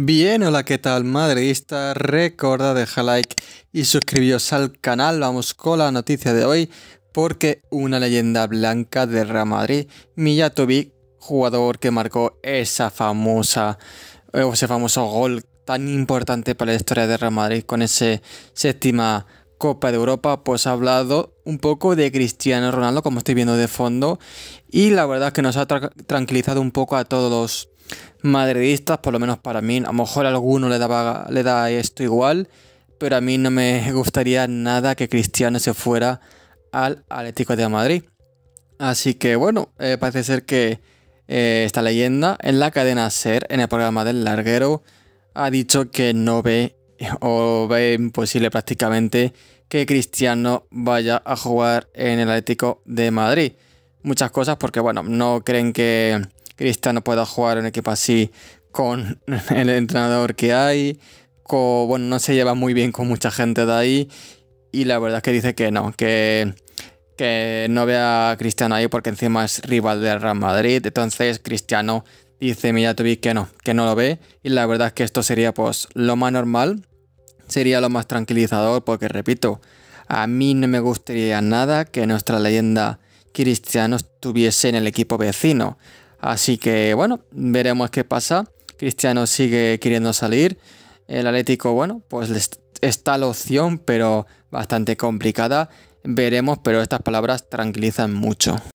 Bien, hola, ¿qué tal madridista? Recuerda dejar like y suscribiros al canal. Vamos con la noticia de hoy porque una leyenda blanca de Real Madrid, Mijatovic, jugador que marcó esa famosa, eh, ese famoso gol tan importante para la historia de Real Madrid con ese séptima Copa de Europa, pues ha hablado un poco de Cristiano Ronaldo, como estoy viendo de fondo, y la verdad es que nos ha tranquilizado un poco a todos los madridistas, por lo menos para mí, a lo mejor a alguno le, da esto igual, pero a mí no me gustaría nada que Cristiano se fuera al Atlético de Madrid. Así que bueno, eh, parece ser que eh, esta leyenda en la cadena SER, en el programa del larguero, ha dicho que no ve o ve imposible prácticamente que Cristiano vaya a jugar en el Atlético de Madrid. Muchas cosas porque, bueno, no creen que Cristiano pueda jugar en un equipo así con el entrenador que hay. Con, bueno, no se lleva muy bien con mucha gente de ahí. Y la verdad es que dice que no, que, que no vea a Cristiano ahí porque encima es rival del Real Madrid. Entonces Cristiano dice Miyatobi que no, que no lo ve. Y la verdad es que esto sería pues lo más normal, sería lo más tranquilizador porque repito, a mí no me gustaría nada que nuestra leyenda Cristiano estuviese en el equipo vecino. Así que bueno, veremos qué pasa. Cristiano sigue queriendo salir. El Atlético, bueno, pues está la opción, pero bastante complicada. Veremos, pero estas palabras tranquilizan mucho.